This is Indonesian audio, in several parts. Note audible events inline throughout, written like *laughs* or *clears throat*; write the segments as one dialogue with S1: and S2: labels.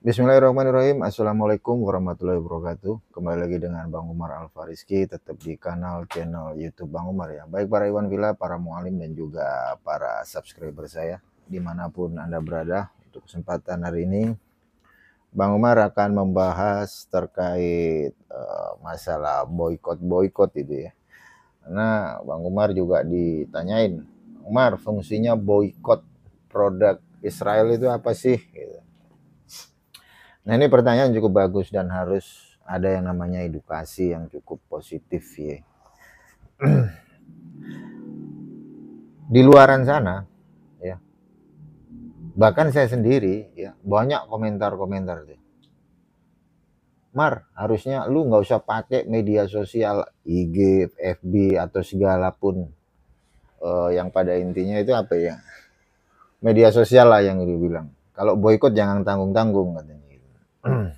S1: Bismillahirrahmanirrahim. Assalamualaikum warahmatullahi wabarakatuh. Kembali lagi dengan Bang Umar Alfariski tetap di kanal channel YouTube Bang Umar ya. Baik para Iwan Villa, para mualim dan juga para subscriber saya dimanapun anda berada. Untuk kesempatan hari ini, Bang Umar akan membahas terkait uh, masalah boykot boykot itu ya. Karena Bang Umar juga ditanyain, Umar fungsinya boykot produk Israel itu apa sih? Nah ini pertanyaan cukup bagus dan harus ada yang namanya edukasi yang cukup positif ya. *clears throat* Di luaran sana ya, bahkan saya sendiri ya banyak komentar-komentar deh. Mar, harusnya lu nggak usah pakai media sosial IG, FB atau segala pun uh, yang pada intinya itu apa ya? Media sosial lah yang dibilang. Kalau boykot jangan tanggung-tanggung katanya Hmm.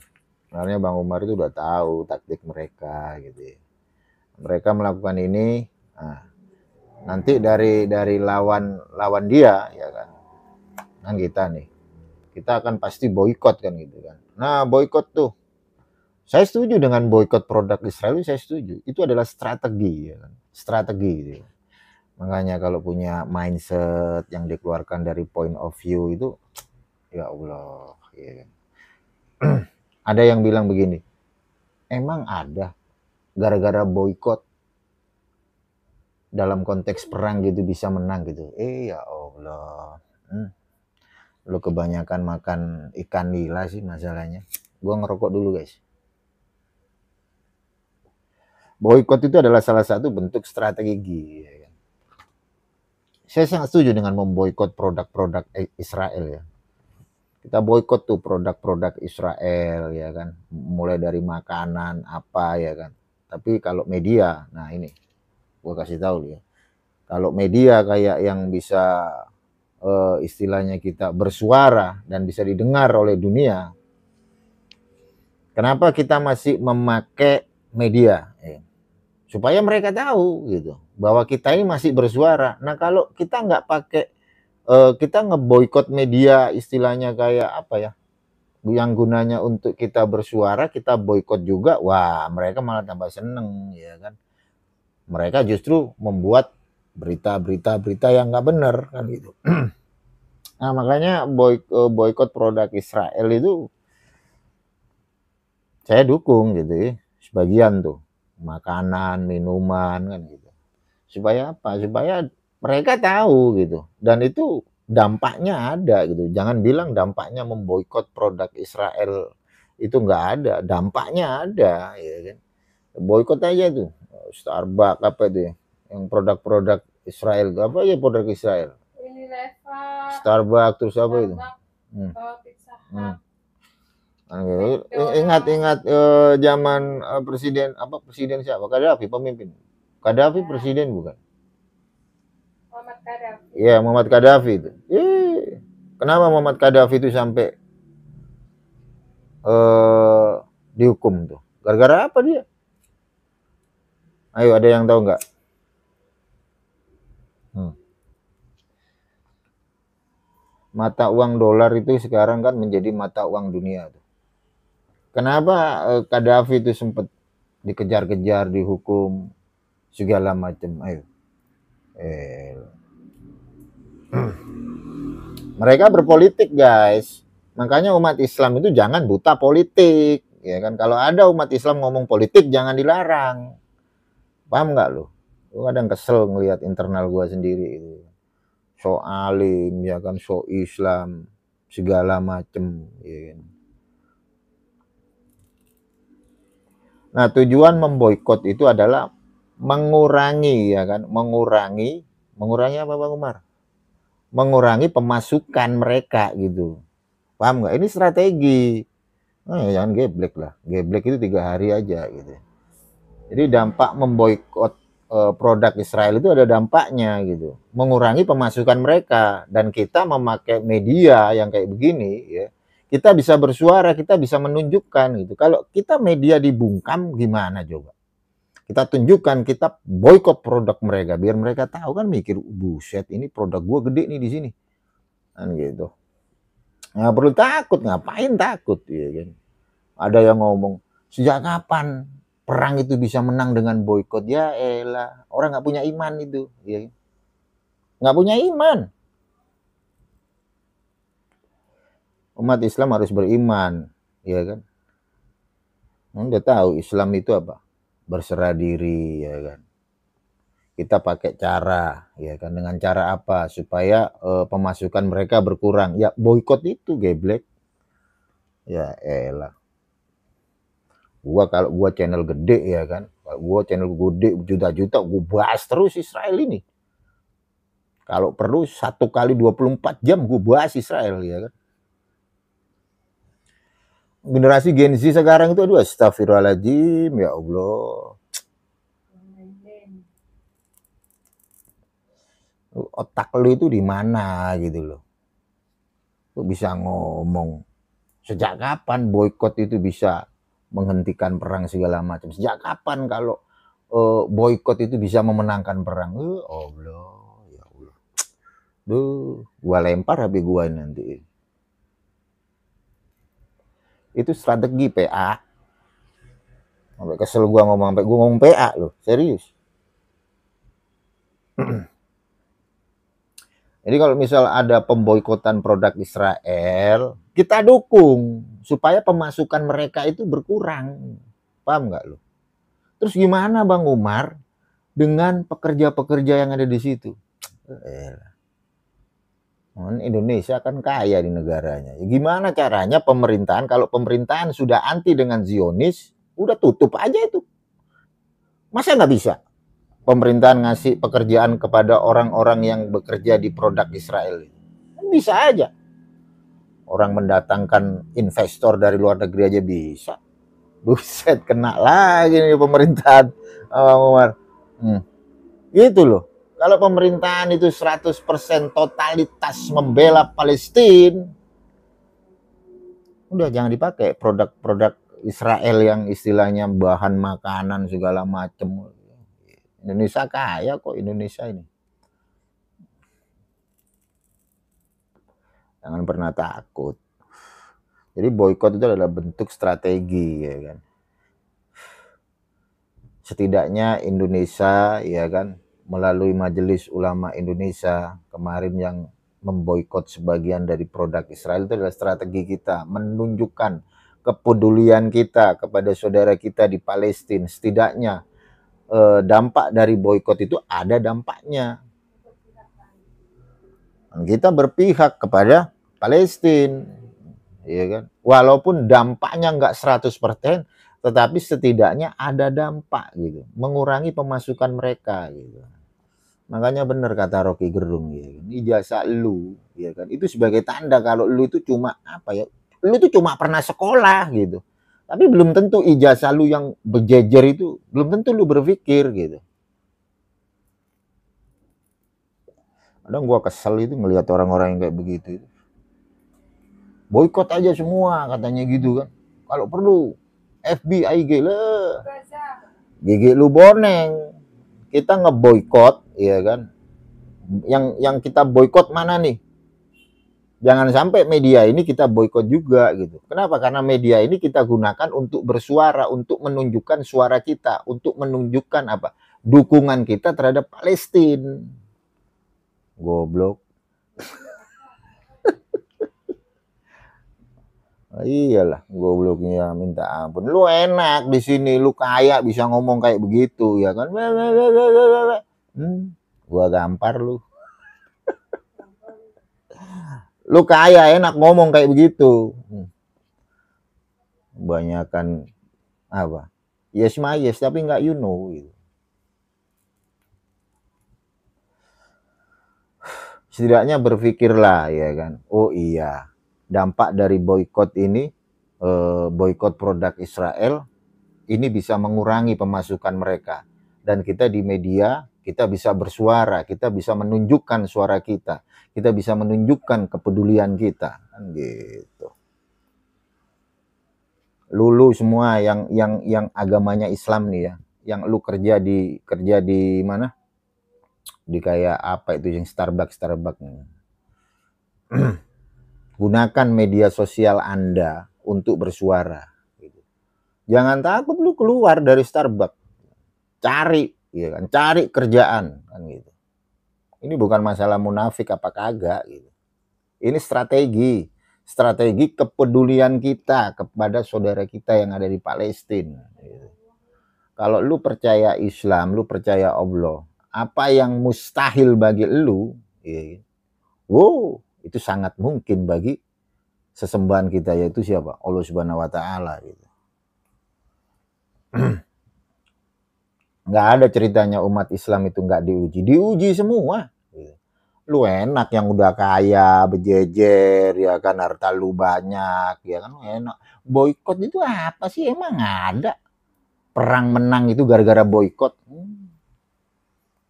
S1: sebenarnya Bang Umar itu udah tahu taktik mereka gitu ya. mereka melakukan ini nah, nanti dari dari lawan lawan dia ya kan kan kita nih kita akan pasti boykot kan gitu kan nah boykot tuh saya setuju dengan boykot produk Israel saya setuju itu adalah strategi ya kan strategi gitu ya. makanya kalau punya mindset yang dikeluarkan dari point of view itu ya Allah ya kan *clears throat* ada yang bilang begini, emang ada gara-gara boykot dalam konteks perang gitu bisa menang gitu. Eh ya Allah, hmm. lo kebanyakan makan ikan nila sih masalahnya. Gua ngerokok dulu guys. Boykot itu adalah salah satu bentuk strategi. Iya kan? Saya sangat setuju dengan memboikot produk-produk Israel ya kita boykot tuh produk-produk Israel ya kan mulai dari makanan apa ya kan tapi kalau media nah ini gue kasih tahu ya kalau media kayak yang bisa uh, istilahnya kita bersuara dan bisa didengar oleh dunia kenapa kita masih memakai media ya. supaya mereka tahu gitu bahwa kita ini masih bersuara nah kalau kita nggak pakai uh, kita ngeboikot media istilahnya kayak apa ya yang gunanya untuk kita bersuara kita boikot juga wah mereka malah tambah seneng ya kan mereka justru membuat berita-berita berita yang nggak benar kan gitu *clears throat* nah makanya boy, eh, boykot produk Israel itu saya dukung gitu ya sebagian tuh makanan minuman kan gitu supaya apa supaya mereka tahu gitu dan itu dampaknya ada gitu jangan bilang dampaknya memboikot produk Israel itu nggak ada dampaknya ada ya kan boikot aja tuh Starbucks apa itu ya? yang produk-produk Israel apa ya produk Israel Starbucks terus apa itu hmm. Hmm. Nah, Ingat-ingat gitu. eh, zaman eh, presiden apa presiden siapa Kadhafi pemimpin Kadhafi ya. presiden bukan ya Muhammad Qaddafi itu kenapa Muhammad Qaddafi itu sampai uh, dihukum tuh gara-gara apa dia ayo ada yang tahu nggak hmm. mata uang dolar itu sekarang kan menjadi mata uang dunia tuh kenapa uh, itu sempat dikejar-kejar dihukum segala macam ayo eh Hmm. mereka berpolitik guys makanya umat Islam itu jangan buta politik ya kan kalau ada umat Islam ngomong politik jangan dilarang paham nggak lu lu kadang kesel ngelihat internal gua sendiri itu so alim ya kan so Islam segala macem ya kan Nah, tujuan memboikot itu adalah mengurangi ya kan, mengurangi, mengurangi apa Bang Umar? mengurangi pemasukan mereka gitu. Paham nggak? Ini strategi. Nah, ya jangan geblek lah. Geblek itu tiga hari aja gitu. Jadi dampak memboikot uh, produk Israel itu ada dampaknya gitu. Mengurangi pemasukan mereka dan kita memakai media yang kayak begini ya. Kita bisa bersuara, kita bisa menunjukkan gitu. Kalau kita media dibungkam gimana coba? kita tunjukkan kita boykot produk mereka biar mereka tahu kan mikir buset ini produk gue gede nih di sini kan gitu nggak perlu takut ngapain takut ya kan ada yang ngomong sejak kapan perang itu bisa menang dengan boykot ya elah orang nggak punya iman itu ya kan? nggak punya iman umat Islam harus beriman ya kan udah tahu Islam itu apa berserah diri ya kan kita pakai cara ya kan dengan cara apa supaya uh, pemasukan mereka berkurang ya boykot itu geblek ya elah gua kalau gua channel gede ya kan kalau gua channel gede juta-juta gua bahas terus Israel ini kalau perlu satu kali 24 jam gua bahas Israel ya kan generasi Gen Z sekarang itu aduh astagfirullahaladzim ya Allah otak lu itu di mana gitu loh lu bisa ngomong sejak kapan boykot itu bisa menghentikan perang segala macam sejak kapan kalau uh, boykot itu bisa memenangkan perang oh Allah ya Allah duh gua lempar habis gua nanti itu strategi PA. Sampai kesel gua ngomong sampai gua ngomong PA lo serius. *clears throat* Jadi kalau misal ada pemboikotan produk Israel, kita dukung supaya pemasukan mereka itu berkurang. Paham nggak lo? Terus gimana Bang Umar dengan pekerja-pekerja yang ada di situ? Eh, Hmm, Indonesia kan kaya di negaranya. Ya, gimana caranya pemerintahan kalau pemerintahan sudah anti dengan Zionis, udah tutup aja itu. Masa nggak bisa? Pemerintahan ngasih pekerjaan kepada orang-orang yang bekerja di produk Israel. Kan bisa aja. Orang mendatangkan investor dari luar negeri aja bisa. Buset, kena lagi nih pemerintahan. Oh, Omar. Hmm. Gitu loh kalau pemerintahan itu 100% totalitas membela Palestina, udah jangan dipakai produk-produk Israel yang istilahnya bahan makanan segala macam. Indonesia kaya kok Indonesia ini. Jangan pernah takut. Jadi boykot itu adalah bentuk strategi ya kan. Setidaknya Indonesia ya kan melalui Majelis Ulama Indonesia kemarin yang memboikot sebagian dari produk Israel itu adalah strategi kita menunjukkan kepedulian kita kepada saudara kita di Palestina setidaknya eh, dampak dari boikot itu ada dampaknya kita berpihak kepada Palestina ya kan walaupun dampaknya nggak 100% tetapi setidaknya ada dampak gitu, mengurangi pemasukan mereka gitu. Makanya benar kata Rocky Gerung ya ini kan. ijazah lu ya kan itu sebagai tanda kalau lu itu cuma apa ya, lu itu cuma pernah sekolah gitu. Tapi belum tentu ijazah lu yang berjejer itu belum tentu lu berpikir gitu. Kadang gua kesel itu ngelihat orang-orang yang kayak begitu. Boykot aja semua katanya gitu kan. Kalau perlu FBI gila gigi lu boneng kita ngeboikot ya kan yang yang kita boikot mana nih jangan sampai media ini kita boikot juga gitu kenapa karena media ini kita gunakan untuk bersuara untuk menunjukkan suara kita untuk menunjukkan apa dukungan kita terhadap Palestina goblok *laughs* Ah, iyalah gobloknya minta ampun lu enak di sini lu kaya bisa ngomong kayak begitu ya kan hmm, gua gampar lu lu kaya enak ngomong kayak begitu hmm. banyakan apa yes ma yes tapi nggak you know gitu *sighs* setidaknya berpikirlah ya kan oh iya dampak dari boykot ini eh, boykot produk Israel ini bisa mengurangi pemasukan mereka dan kita di media kita bisa bersuara, kita bisa menunjukkan suara kita, kita bisa menunjukkan kepedulian kita, kan gitu. Lulu semua yang yang yang agamanya Islam nih ya, yang lu kerja di kerja di mana? Di kayak apa itu yang Starbucks Starbucks. *clears throat* Gunakan media sosial Anda untuk bersuara. Gitu. Jangan takut lu keluar dari Starbucks. Cari, ya kan? Cari kerjaan kan gitu. Ini bukan masalah munafik apa kagak gitu. Ini strategi, strategi kepedulian kita kepada saudara kita yang ada di Palestina. Gitu. Kalau lu percaya Islam, lu percaya Allah, apa yang mustahil bagi lu, gitu. wow, itu sangat mungkin bagi sesembahan kita yaitu siapa? Allah Subhanahu wa taala gitu. *clears throat* nggak ada ceritanya umat Islam itu nggak diuji, diuji semua. Gitu. Lu enak yang udah kaya, berjejer, ya kan harta lu banyak, ya kan enak. Boykot itu apa sih? Emang ada perang menang itu gara-gara boykot?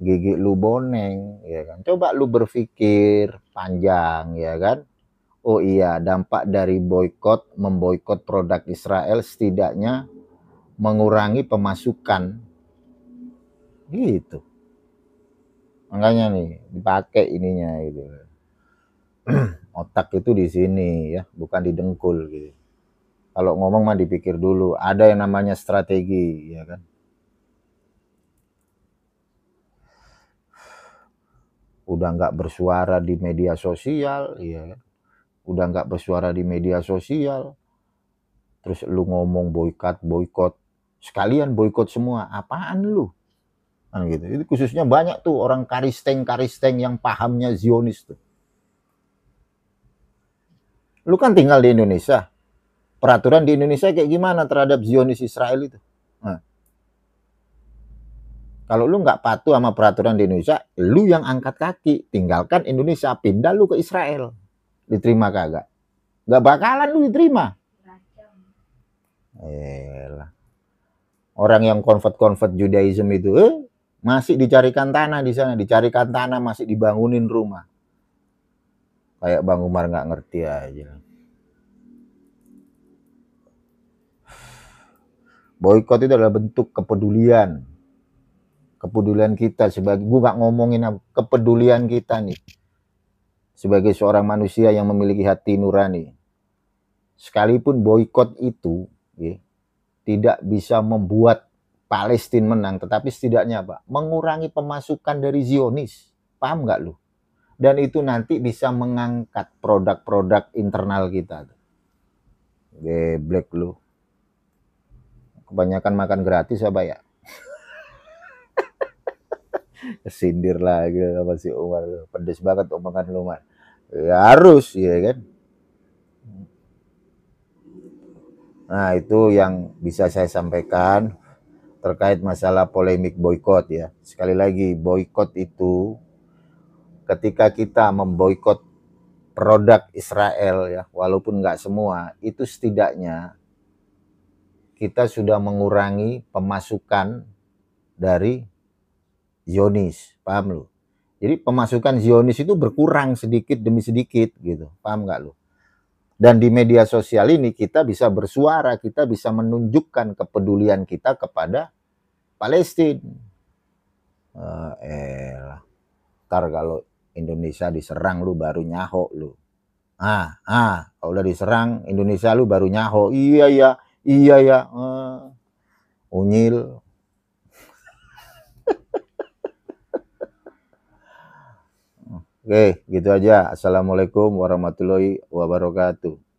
S1: gigi lu boneng ya kan coba lu berpikir panjang ya kan oh iya dampak dari boykot memboykot produk Israel setidaknya mengurangi pemasukan gitu makanya nih dipakai ininya gitu *clears throat* otak itu di sini ya bukan di dengkul gitu kalau ngomong mah dipikir dulu ada yang namanya strategi ya kan udah nggak bersuara di media sosial ya udah nggak bersuara di media sosial terus lu ngomong boykot boykot sekalian boykot semua apaan lu kan gitu itu khususnya banyak tuh orang karisteng karisteng yang pahamnya Zionis tuh lu kan tinggal di Indonesia peraturan di Indonesia kayak gimana terhadap Zionis Israel itu kalau lu nggak patuh sama peraturan di Indonesia, lu yang angkat kaki, tinggalkan Indonesia, pindah lu ke Israel. Diterima kagak? Nggak bakalan lu diterima. Elah. Orang yang convert-convert Judaism itu eh, masih dicarikan tanah di sana, dicarikan tanah masih dibangunin rumah. Kayak Bang Umar nggak ngerti aja. Boykot itu adalah bentuk kepedulian kepedulian kita sebagai gue gak ngomongin kepedulian kita nih sebagai seorang manusia yang memiliki hati nurani sekalipun boykot itu ya, tidak bisa membuat Palestina menang tetapi setidaknya apa mengurangi pemasukan dari Zionis paham nggak lu dan itu nanti bisa mengangkat produk-produk internal kita geblek lu kebanyakan makan gratis apa ya sindir lagi gitu sama si Umar pedes banget omongan lu ya harus ya kan nah itu yang bisa saya sampaikan terkait masalah polemik boykot ya sekali lagi boykot itu ketika kita memboykot produk Israel ya walaupun nggak semua itu setidaknya kita sudah mengurangi pemasukan dari Zionis, paham lu? Jadi pemasukan Zionis itu berkurang sedikit demi sedikit gitu, paham nggak lu? Dan di media sosial ini kita bisa bersuara, kita bisa menunjukkan kepedulian kita kepada Palestina. Uh, eh, ntar kalau Indonesia diserang lu baru nyaho lu. Ah, ah, kalau udah diserang Indonesia lu baru nyaho. Iya ya, iya ya. Uh, unyil, Oke, gitu aja. Assalamualaikum warahmatullahi wabarakatuh.